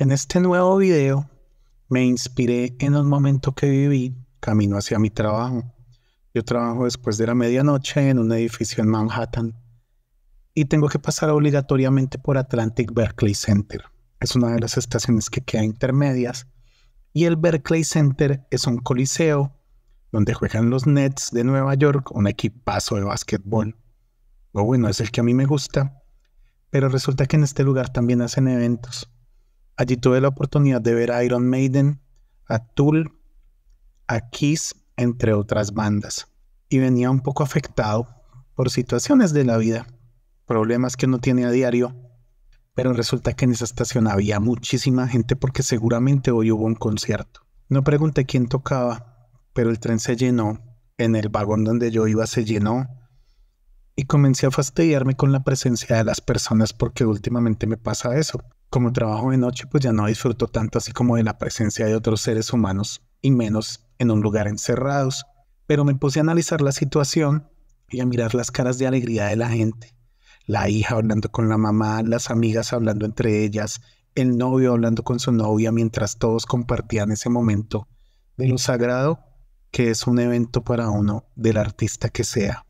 En este nuevo video me inspiré en un momento que viví camino hacia mi trabajo. Yo trabajo después de la medianoche en un edificio en Manhattan y tengo que pasar obligatoriamente por Atlantic Berkeley Center. Es una de las estaciones que queda intermedias y el Berkeley Center es un coliseo donde juegan los Nets de Nueva York, un equipazo de básquetbol. O bueno, es el que a mí me gusta, pero resulta que en este lugar también hacen eventos Allí tuve la oportunidad de ver a Iron Maiden, a Tool, a Kiss, entre otras bandas. Y venía un poco afectado por situaciones de la vida, problemas que uno tiene a diario. Pero resulta que en esa estación había muchísima gente porque seguramente hoy hubo un concierto. No pregunté quién tocaba, pero el tren se llenó, en el vagón donde yo iba se llenó, y comencé a fastidiarme con la presencia de las personas porque últimamente me pasa eso. Como trabajo de noche, pues ya no disfruto tanto así como de la presencia de otros seres humanos, y menos en un lugar encerrados. Pero me puse a analizar la situación y a mirar las caras de alegría de la gente. La hija hablando con la mamá, las amigas hablando entre ellas, el novio hablando con su novia mientras todos compartían ese momento de lo sagrado que es un evento para uno del artista que sea.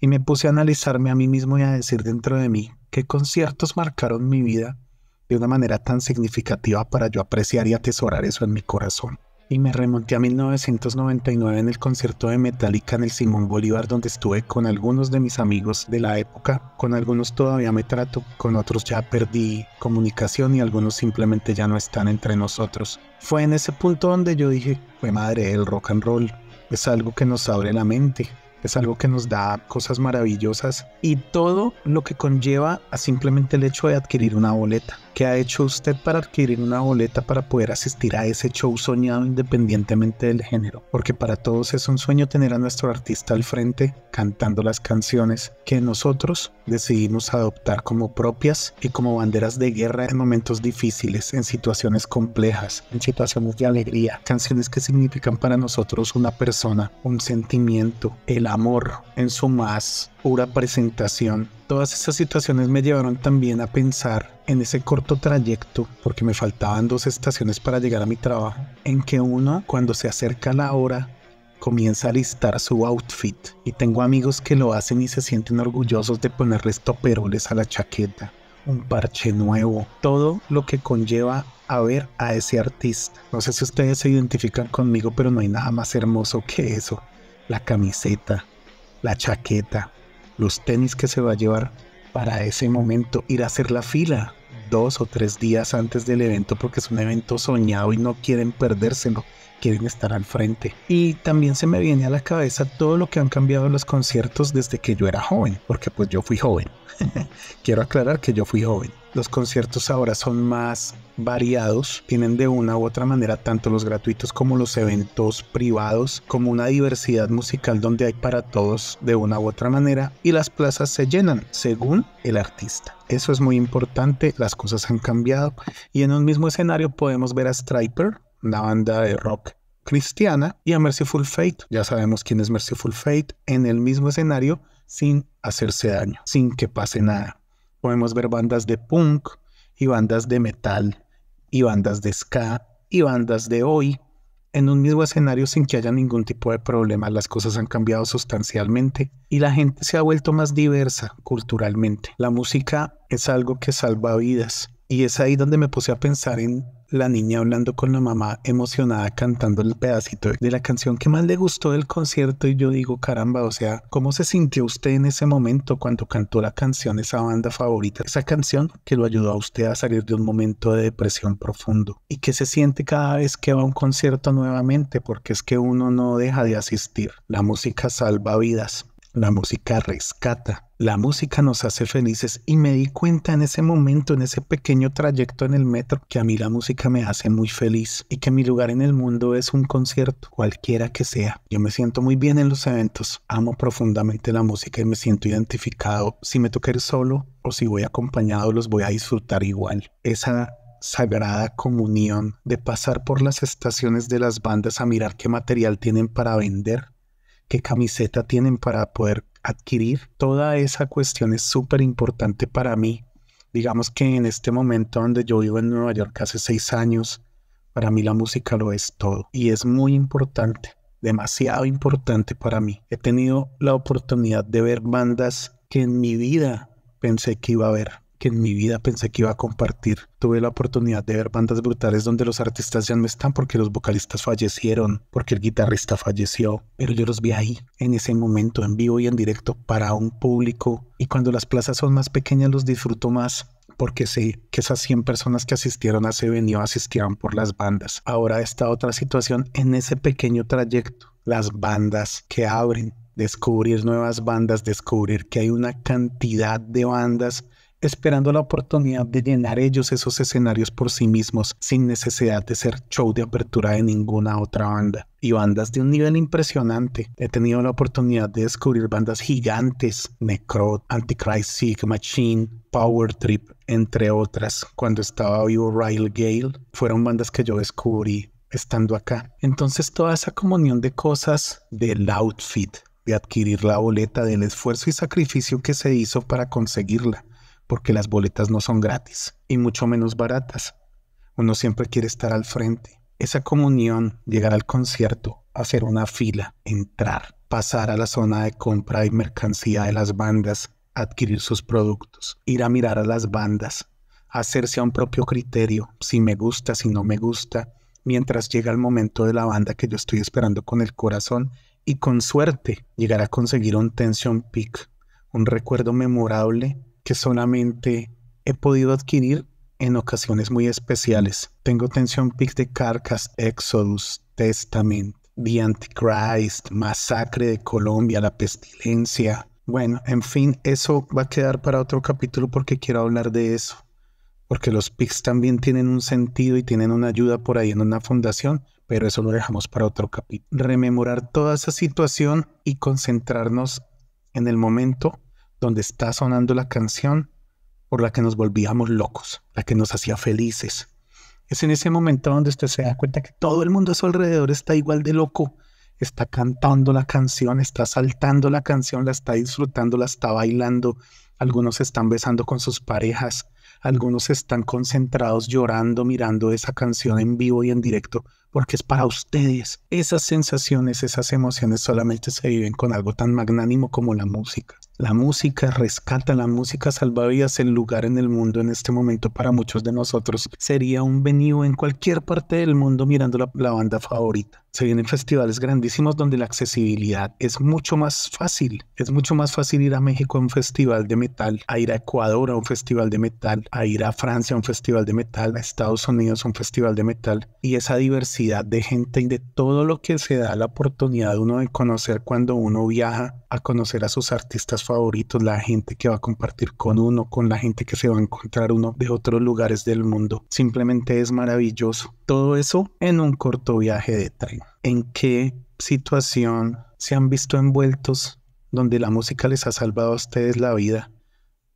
Y me puse a analizarme a mí mismo y a decir dentro de mí qué conciertos marcaron mi vida de una manera tan significativa para yo apreciar y atesorar eso en mi corazón. Y me remonté a 1999 en el concierto de Metallica en el Simón Bolívar donde estuve con algunos de mis amigos de la época, con algunos todavía me trato, con otros ya perdí comunicación y algunos simplemente ya no están entre nosotros. Fue en ese punto donde yo dije, fue madre, el rock and roll es algo que nos abre la mente, es algo que nos da cosas maravillosas y todo lo que conlleva a simplemente el hecho de adquirir una boleta. ¿Qué ha hecho usted para adquirir una boleta para poder asistir a ese show soñado independientemente del género? Porque para todos es un sueño tener a nuestro artista al frente cantando las canciones que nosotros decidimos adoptar como propias y como banderas de guerra en momentos difíciles, en situaciones complejas, en situaciones de alegría, canciones que significan para nosotros una persona, un sentimiento, el amor en su más pura presentación. Todas esas situaciones me llevaron también a pensar en ese corto trayecto, porque me faltaban dos estaciones para llegar a mi trabajo, en que uno, cuando se acerca la hora, comienza a listar su outfit y tengo amigos que lo hacen y se sienten orgullosos de ponerles toperoles a la chaqueta, un parche nuevo, todo lo que conlleva a ver a ese artista. No sé si ustedes se identifican conmigo, pero no hay nada más hermoso que eso. La camiseta, la chaqueta, los tenis que se va a llevar para ese momento, ir a hacer la fila dos o tres días antes del evento porque es un evento soñado y no quieren perdérselo, quieren estar al frente. Y también se me viene a la cabeza todo lo que han cambiado los conciertos desde que yo era joven, porque pues yo fui joven. Quiero aclarar que yo fui joven. Los conciertos ahora son más variados, tienen de una u otra manera tanto los gratuitos como los eventos privados, como una diversidad musical donde hay para todos de una u otra manera y las plazas se llenan según el artista. Eso es muy importante, las cosas han cambiado y en un mismo escenario podemos ver a Striper, una banda de rock cristiana, y a Merciful Fate, ya sabemos quién es Merciful Fate, en el mismo escenario sin hacerse daño, sin que pase nada podemos ver bandas de punk y bandas de metal y bandas de ska y bandas de hoy en un mismo escenario sin que haya ningún tipo de problema. Las cosas han cambiado sustancialmente y la gente se ha vuelto más diversa culturalmente. La música es algo que salva vidas y es ahí donde me puse a pensar en la niña hablando con la mamá emocionada cantando el pedacito de la canción que más le gustó del concierto y yo digo, caramba, o sea, ¿cómo se sintió usted en ese momento cuando cantó la canción, esa banda favorita, esa canción que lo ayudó a usted a salir de un momento de depresión profundo? ¿Y qué se siente cada vez que va a un concierto nuevamente? Porque es que uno no deja de asistir. La música salva vidas, la música rescata la música nos hace felices y me di cuenta en ese momento, en ese pequeño trayecto en el metro, que a mí la música me hace muy feliz y que mi lugar en el mundo es un concierto, cualquiera que sea. Yo me siento muy bien en los eventos, amo profundamente la música y me siento identificado. Si me toca ir solo o si voy acompañado, los voy a disfrutar igual. Esa sagrada comunión de pasar por las estaciones de las bandas a mirar qué material tienen para vender qué camiseta tienen para poder adquirir. Toda esa cuestión es súper importante para mí. Digamos que en este momento donde yo vivo en Nueva York hace seis años, para mí la música lo es todo y es muy importante, demasiado importante para mí. He tenido la oportunidad de ver bandas que en mi vida pensé que iba a ver que en mi vida pensé que iba a compartir. Tuve la oportunidad de ver bandas brutales donde los artistas ya no están porque los vocalistas fallecieron, porque el guitarrista falleció, pero yo los vi ahí, en ese momento, en vivo y en directo, para un público. Y cuando las plazas son más pequeñas los disfruto más, porque sé que esas 100 personas que asistieron a ese venido asistían por las bandas. Ahora está otra situación en ese pequeño trayecto. Las bandas que abren, descubrir nuevas bandas, descubrir que hay una cantidad de bandas esperando la oportunidad de llenar ellos esos escenarios por sí mismos, sin necesidad de ser show de apertura de ninguna otra banda. Y bandas de un nivel impresionante. He tenido la oportunidad de descubrir bandas gigantes, Necrot, Antichrist Sick, Machine, Power Trip, entre otras. Cuando estaba vivo Ryle Gale, fueron bandas que yo descubrí estando acá. Entonces toda esa comunión de cosas del outfit, de adquirir la boleta, del esfuerzo y sacrificio que se hizo para conseguirla, porque las boletas no son gratis y mucho menos baratas. Uno siempre quiere estar al frente. Esa comunión, llegar al concierto, hacer una fila, entrar, pasar a la zona de compra y mercancía de las bandas, adquirir sus productos, ir a mirar a las bandas, hacerse a un propio criterio, si me gusta, si no me gusta, mientras llega el momento de la banda que yo estoy esperando con el corazón y con suerte llegar a conseguir un tension peak, un recuerdo memorable solamente he podido adquirir en ocasiones muy especiales. Tengo tensión pics de Carcas, Exodus, Testament, The Antichrist, Masacre de Colombia, La Pestilencia. Bueno, en fin, eso va a quedar para otro capítulo porque quiero hablar de eso. Porque los PICs también tienen un sentido y tienen una ayuda por ahí en una fundación, pero eso lo dejamos para otro capítulo. Rememorar toda esa situación y concentrarnos en el momento donde está sonando la canción por la que nos volvíamos locos, la que nos hacía felices. Es en ese momento donde usted se da cuenta que todo el mundo a su alrededor está igual de loco, está cantando la canción, está saltando la canción, la está disfrutando, la está bailando, algunos están besando con sus parejas, algunos están concentrados llorando mirando esa canción en vivo y en directo, porque es para ustedes. Esas sensaciones, esas emociones solamente se viven con algo tan magnánimo como la música la música, rescata la música salvavidas, el lugar en el mundo en este momento para muchos de nosotros sería un venido en cualquier parte del mundo mirando la, banda favorita. Se vienen festivales grandísimos donde la accesibilidad es mucho más fácil. Es mucho más fácil ir a México a un festival de metal, a ir a Ecuador a un festival de metal, a ir a Francia a un festival de metal, a Estados Unidos a un festival de metal. Y esa diversidad de gente y de todo lo que se da la oportunidad uno de conocer cuando uno viaja a conocer a sus artistas favoritos, la gente que va a compartir con uno, con la gente que se va a encontrar uno de otros lugares del mundo. Simplemente es maravilloso. Todo eso en un corto viaje de tren. ¿En qué situación se han visto envueltos donde la música les ha salvado a ustedes la vida?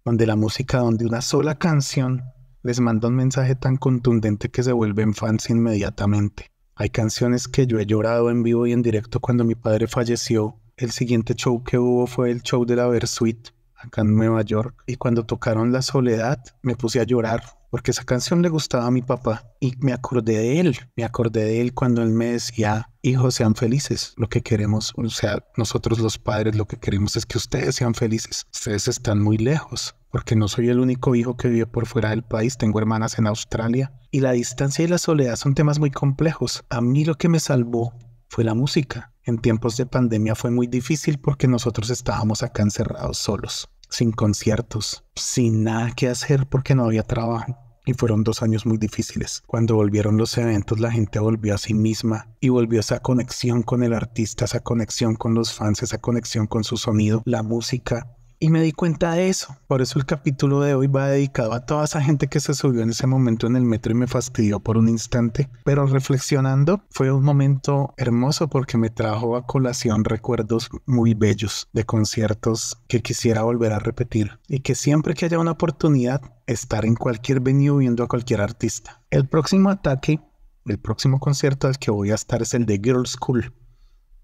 Donde la música, donde una sola canción les manda un mensaje tan contundente que se vuelven fans inmediatamente. Hay canciones que yo he llorado en vivo y en directo cuando mi padre falleció el siguiente show que hubo fue el show de la Versuit acá en Nueva York. Y cuando tocaron La Soledad, me puse a llorar porque esa canción le gustaba a mi papá y me acordé de él. Me acordé de él cuando él me decía, hijos, sean felices. Lo que queremos, o sea, nosotros los padres, lo que queremos es que ustedes sean felices. Ustedes están muy lejos porque no soy el único hijo que vive por fuera del país, tengo hermanas en Australia. Y la distancia y la soledad son temas muy complejos. A mí lo que me salvó fue la música en tiempos de pandemia fue muy difícil porque nosotros estábamos acá encerrados solos, sin conciertos, sin nada que hacer porque no había trabajo. Y fueron dos años muy difíciles. Cuando volvieron los eventos, la gente volvió a sí misma y volvió esa conexión con el artista, esa conexión con los fans, esa conexión con su sonido, la música, y me di cuenta de eso. Por eso el capítulo de hoy va dedicado a toda esa gente que se subió en ese momento en el metro y me fastidió por un instante. Pero reflexionando, fue un momento hermoso porque me trajo a colación recuerdos muy bellos de conciertos que quisiera volver a repetir. Y que siempre que haya una oportunidad, estar en cualquier venue viendo a cualquier artista. El próximo ataque, el próximo concierto al que voy a estar es el de Girls School,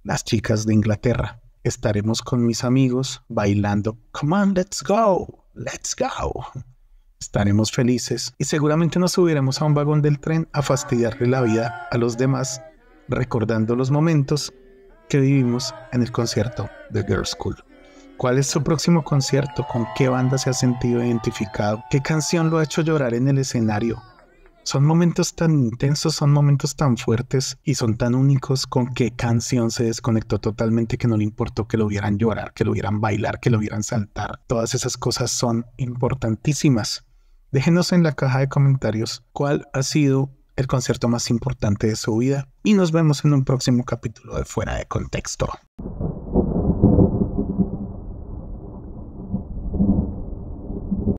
las chicas de Inglaterra estaremos con mis amigos bailando Come on, let's go, let's go. Estaremos felices y seguramente nos subiremos a un vagón del tren a fastidiarle la vida a los demás, recordando los momentos que vivimos en el concierto de Girls School. ¿Cuál es su próximo concierto? ¿Con qué banda se ha sentido identificado? ¿Qué canción lo ha hecho llorar en el escenario? Son momentos tan intensos, son momentos tan fuertes y son tan únicos con que Canción se desconectó totalmente que no le importó que lo vieran llorar, que lo vieran bailar, que lo vieran saltar. Todas esas cosas son importantísimas. Déjenos en la caja de comentarios cuál ha sido el concierto más importante de su vida y nos vemos en un próximo capítulo de Fuera de Contexto.